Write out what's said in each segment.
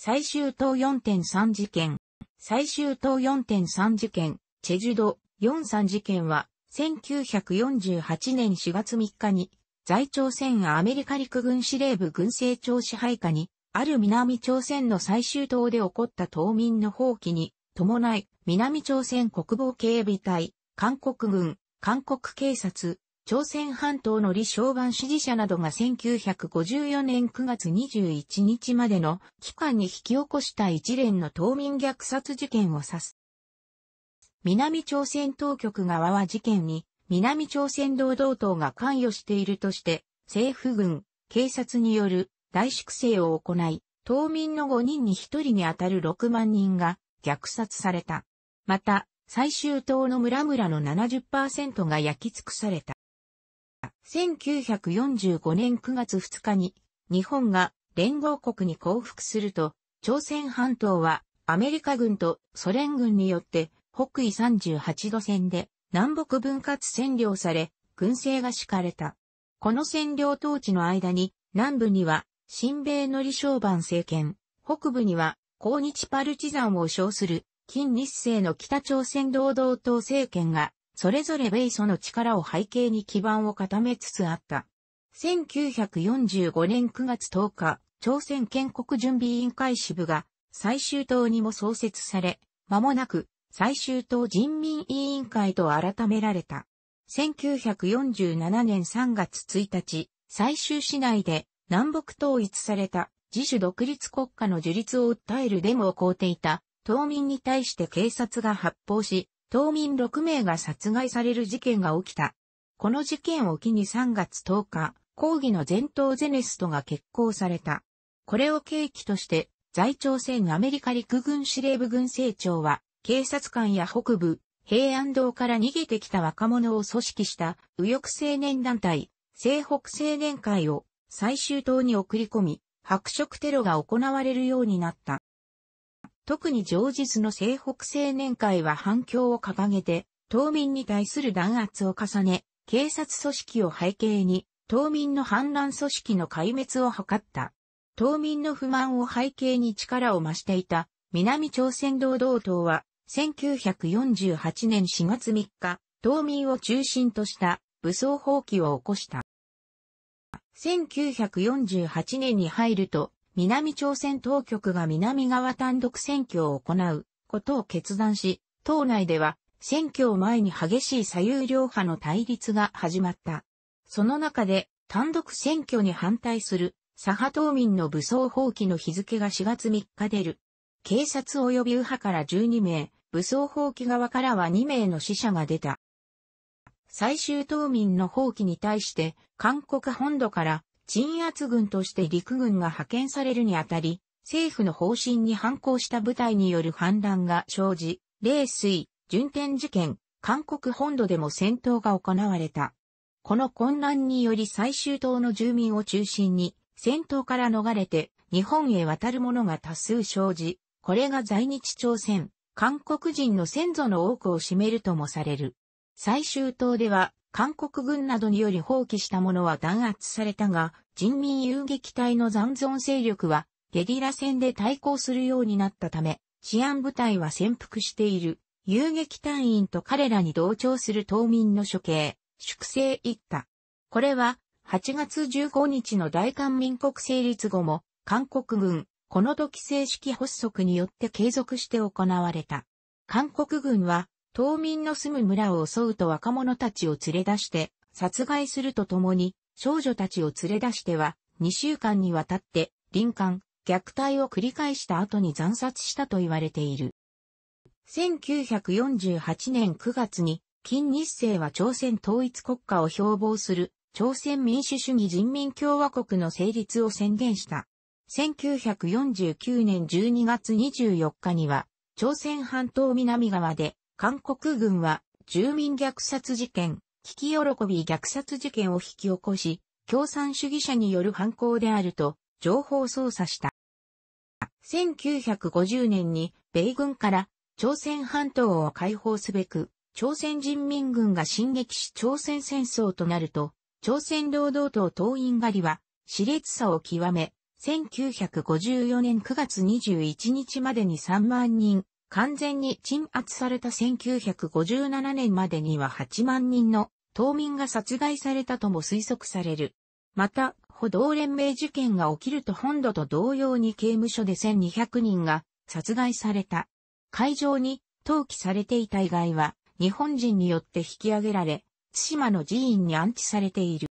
最終党4.3事件。最終党4.3事件、チェジュド43事件は、1948年4月3日に、在朝鮮アメリカ陸軍司令部軍政庁支配下に、ある南朝鮮の最終島で起こった島民の放棄に、伴い、南朝鮮国防警備隊、韓国軍、韓国警察、朝鮮半島の李承晩支持者などが1954年9月21日までの期間に引き起こした一連の島民虐殺事件を指す。南朝鮮当局側は事件に南朝鮮労働党が関与しているとして、政府軍、警察による大粛清を行い、島民の5人に1人に当たる6万人が虐殺された。また、最終島の村々の70%が焼き尽くされた。1945年9月2日に日本が連合国に降伏すると、朝鮮半島はアメリカ軍とソ連軍によって北緯38度線で南北分割占領され、軍政が敷かれた。この占領統治の間に南部には新米の李承晩政権、北部には抗日パルチザンを称する近日清の北朝鮮労働党政権がそれぞれ米ソの力を背景に基盤を固めつつあった。1945年9月10日、朝鮮建国準備委員会支部が最終党にも創設され、間もなく最終党人民委員会と改められた。1947年3月1日、最終市内で南北統一された自主独立国家の樹立を訴えるデモを凍っていた島民に対して警察が発砲し、島民6名が殺害される事件が起きた。この事件を機に3月10日、抗議の前頭ゼネストが決行された。これを契機として、在朝鮮アメリカ陸軍司令部軍政庁は、警察官や北部、平安道から逃げてきた若者を組織した右翼青年団体、西北青年会を最終党に送り込み、白色テロが行われるようになった。特に上日の西北青年会は反響を掲げて、島民に対する弾圧を重ね、警察組織を背景に、島民の反乱組織の壊滅を図った。島民の不満を背景に力を増していた、南朝鮮労働党は、1948年4月3日、島民を中心とした武装蜂起を起こした。1948年に入ると、南朝鮮当局が南側単独選挙を行うことを決断し、党内では選挙を前に激しい左右両派の対立が始まった。その中で単独選挙に反対する左派島民の武装放棄の日付が4月3日出る。警察及び右派から12名、武装放棄側からは2名の死者が出た。最終島民の放棄に対して韓国本土から鎮圧軍として陸軍が派遣されるにあたり、政府の方針に反抗した部隊による反乱が生じ、冷水、順天事件、韓国本土でも戦闘が行われた。この混乱により最終島の住民を中心に、戦闘から逃れて日本へ渡る者が多数生じ、これが在日朝鮮、韓国人の先祖の多くを占めるともされる。最終島では韓国軍などにより放棄したものは弾圧されたが、人民遊撃隊の残存勢力は、ゲリラ戦で対抗するようになったため、治安部隊は潜伏している、遊撃隊員と彼らに同調する島民の処刑、粛清一家。これは、8月15日の大韓民国成立後も、韓国軍、この時正式発足によって継続して行われた。韓国軍は、島民の住む村を襲うと若者たちを連れ出して、殺害するとともに、少女たちを連れ出しては、2週間にわたって、林間、虐待を繰り返した後に惨殺したと言われている。1948年9月に、金日成は朝鮮統一国家を標榜する、朝鮮民主主義人民共和国の成立を宣言した。1949年12月24日には、朝鮮半島南側で韓国軍は住民虐殺事件、危機喜び虐殺事件を引き起こし、共産主義者による犯行であると情報操作した。1950年に米軍から朝鮮半島を解放すべく、朝鮮人民軍が進撃し朝鮮戦争となると、朝鮮労働党党員狩りは、熾烈さを極め、1954年9月21日までに3万人完全に鎮圧された1957年までには8万人の島民が殺害されたとも推測される。また、歩道連盟事件が起きると本土と同様に刑務所で1200人が殺害された。会場に投棄されていた以外は日本人によって引き上げられ、津島の寺院に安置されている。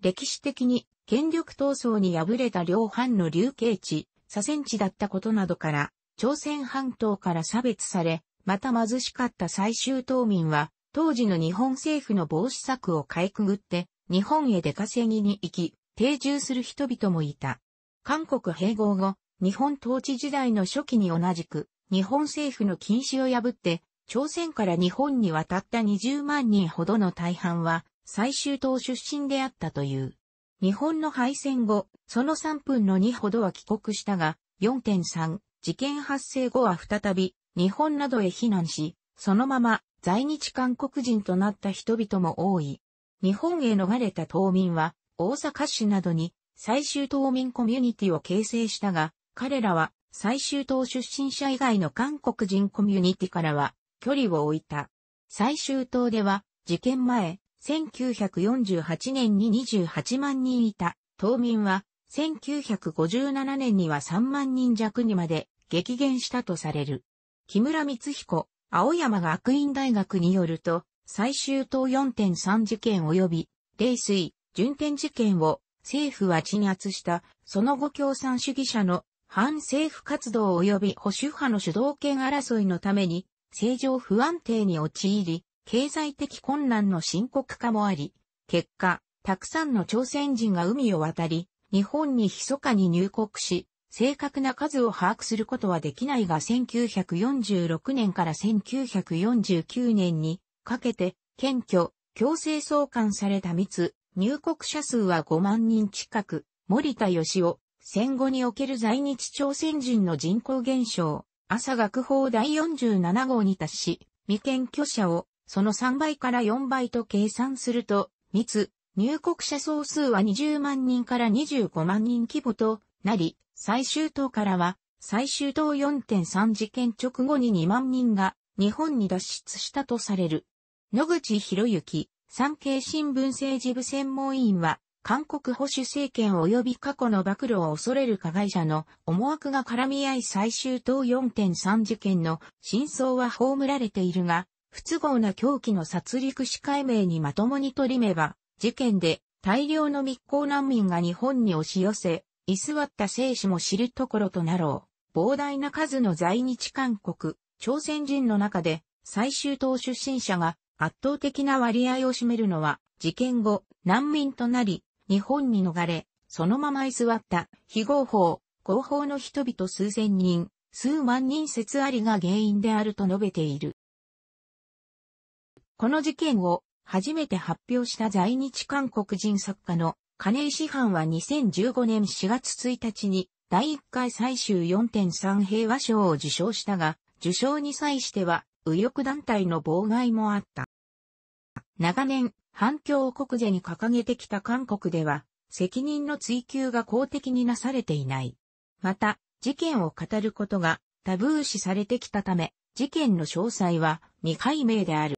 歴史的に権力闘争に敗れた両藩の流刑地、左遷地だったことなどから、朝鮮半島から差別され、また貧しかった最終島民は、当時の日本政府の防止策をかいくぐって、日本へ出稼ぎに行き、定住する人々もいた。韓国併合後、日本統治時代の初期に同じく、日本政府の禁止を破って、朝鮮から日本に渡った20万人ほどの大半は、最終島出身であったという。日本の敗戦後、その3分の2ほどは帰国したが、4.3、事件発生後は再び日本などへ避難し、そのまま在日韓国人となった人々も多い。日本へ逃れた島民は大阪市などに最終島民コミュニティを形成したが、彼らは最終島出身者以外の韓国人コミュニティからは距離を置いた。最終島では事件前、1948年に28万人いた島民は1957年には3万人弱にまで激減したとされる。木村光彦、青山学院大学によると、最終等4.3事件及び、冷水、順天事件を政府は鎮圧した、その後共産主義者の反政府活動及び保守派の主導権争いのために、政情不安定に陥り、経済的困難の深刻化もあり、結果、たくさんの朝鮮人が海を渡り、日本に密かに入国し、正確な数を把握することはできないが1946年から1949年にかけて検挙、強制送還された密、入国者数は5万人近く、森田義夫、戦後における在日朝鮮人の人口減少、朝学法第47号に達し、未検挙者をその3倍から4倍と計算すると、密、入国者総数は20万人から25万人規模となり、最終党からは、最終党4.3事件直後に2万人が日本に脱出したとされる。野口博之、産経新聞政治部専門委員は、韓国保守政権及び過去の暴露を恐れる加害者の思惑が絡み合い最終党4.3事件の真相は葬られているが、不都合な狂気の殺戮死解明にまともに取り目ば、事件で大量の密航難民が日本に押し寄せ、居座った生死も知るところとなろう。膨大な数の在日韓国、朝鮮人の中で最終党出身者が圧倒的な割合を占めるのは、事件後、難民となり、日本に逃れ、そのまま居座った非合法、合法の人々数千人、数万人説ありが原因であると述べている。この事件を初めて発表した在日韓国人作家の金井師範は2015年4月1日に第1回最終4.3平和賞を受賞したが、受賞に際しては右翼団体の妨害もあった。長年、反共国税に掲げてきた韓国では、責任の追及が公的になされていない。また、事件を語ることがタブー視されてきたため、事件の詳細は未解明である。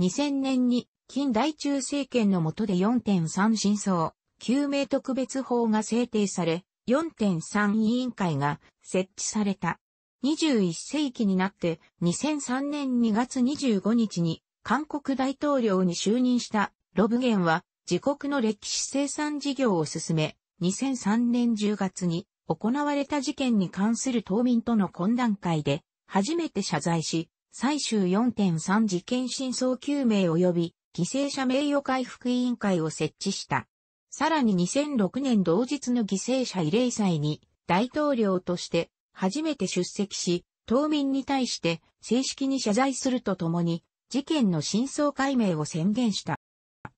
2000年に近代中政権の下で4.3真相、救命特別法が制定され、4.3委員会が設置された。21世紀になって2003年2月25日に韓国大統領に就任したロブゲンは自国の歴史生産事業を進め、2003年10月に行われた事件に関する島民との懇談会で初めて謝罪し、最終4.3事件真相究明及び犠牲者名誉回復委員会を設置した。さらに2006年同日の犠牲者慰霊祭に大統領として初めて出席し、島民に対して正式に謝罪するとともに事件の真相解明を宣言した。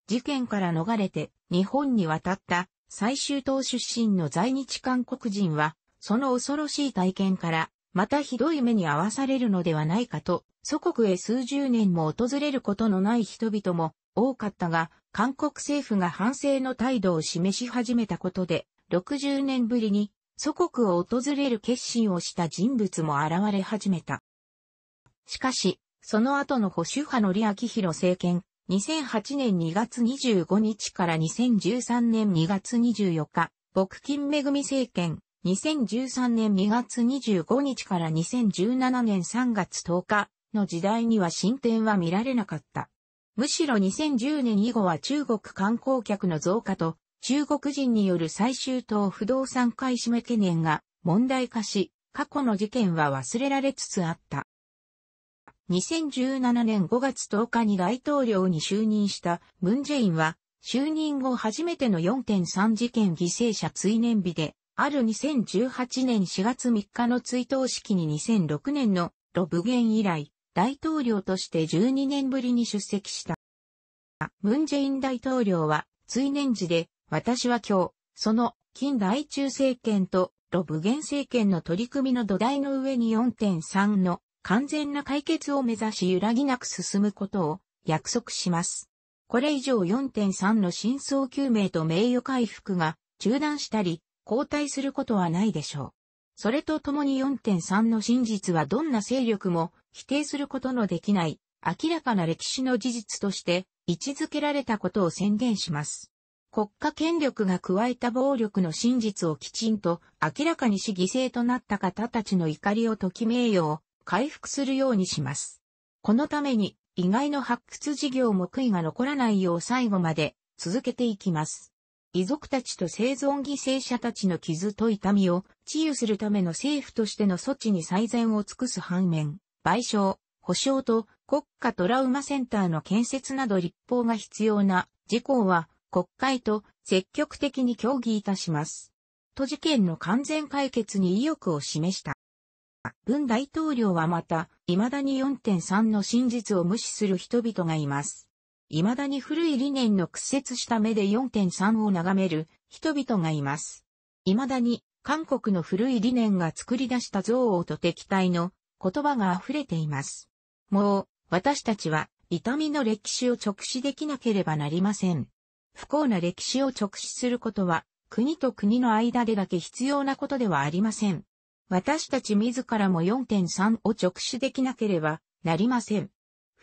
事件から逃れて日本に渡った最終党出身の在日韓国人は、その恐ろしい体験からまたひどい目に遭わされるのではないかと、祖国へ数十年も訪れることのない人々も多かったが、韓国政府が反省の態度を示し始めたことで、60年ぶりに祖国を訪れる決心をした人物も現れ始めた。しかし、その後の保守派の李明弘政権、2008年2月25日から2013年2月24日、牧金恵政権、2013年2月25日から2017年3月10日の時代には進展は見られなかった。むしろ2010年以後は中国観光客の増加と中国人による最終等不動産買い占め懸念が問題化し、過去の事件は忘れられつつあった。2017年5月10日に大統領に就任したムンジェインは、就任後初めての4.3事件犠牲者追念日である2018年4月3日の追悼式に2006年のロブゲン以来、大統領として12年ぶりに出席した。ムンジェイン大統領は、追念時で、私は今日、その、近代中政権と、ロブゲン政権の取り組みの土台の上に4.3の完全な解決を目指し揺らぎなく進むことを約束します。これ以上4.3の真相究明と名誉回復が中断したり、後退することはないでしょう。それとともに4.3の真実はどんな勢力も否定することのできない明らかな歴史の事実として位置づけられたことを宣言します。国家権力が加えた暴力の真実をきちんと明らかにし犠牲となった方たちの怒りを解き名誉を回復するようにします。このために意外の発掘事業も悔いが残らないよう最後まで続けていきます。遺族たちと生存犠牲者たちの傷と痛みを治癒するための政府としての措置に最善を尽くす反面、賠償、保障と国家トラウマセンターの建設など立法が必要な事項は国会と積極的に協議いたします。都事件の完全解決に意欲を示した。文大統領はまた、未だに4.3の真実を無視する人々がいます。未だに古い理念の屈折した目で4.3を眺める人々がいます。未だに韓国の古い理念が作り出した憎悪と敵対の言葉が溢れています。もう私たちは痛みの歴史を直視できなければなりません。不幸な歴史を直視することは国と国の間でだけ必要なことではありません。私たち自らも4.3を直視できなければなりません。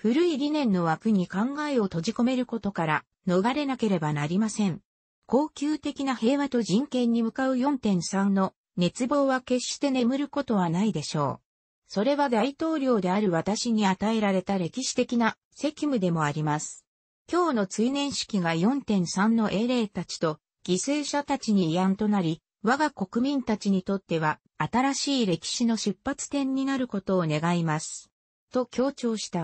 古い理念の枠に考えを閉じ込めることから逃れなければなりません。恒久的な平和と人権に向かう4.3の熱望は決して眠ることはないでしょう。それは大統領である私に与えられた歴史的な責務でもあります。今日の追念式が4.3の英霊たちと犠牲者たちに慰安となり、我が国民たちにとっては新しい歴史の出発点になることを願います。と強調した。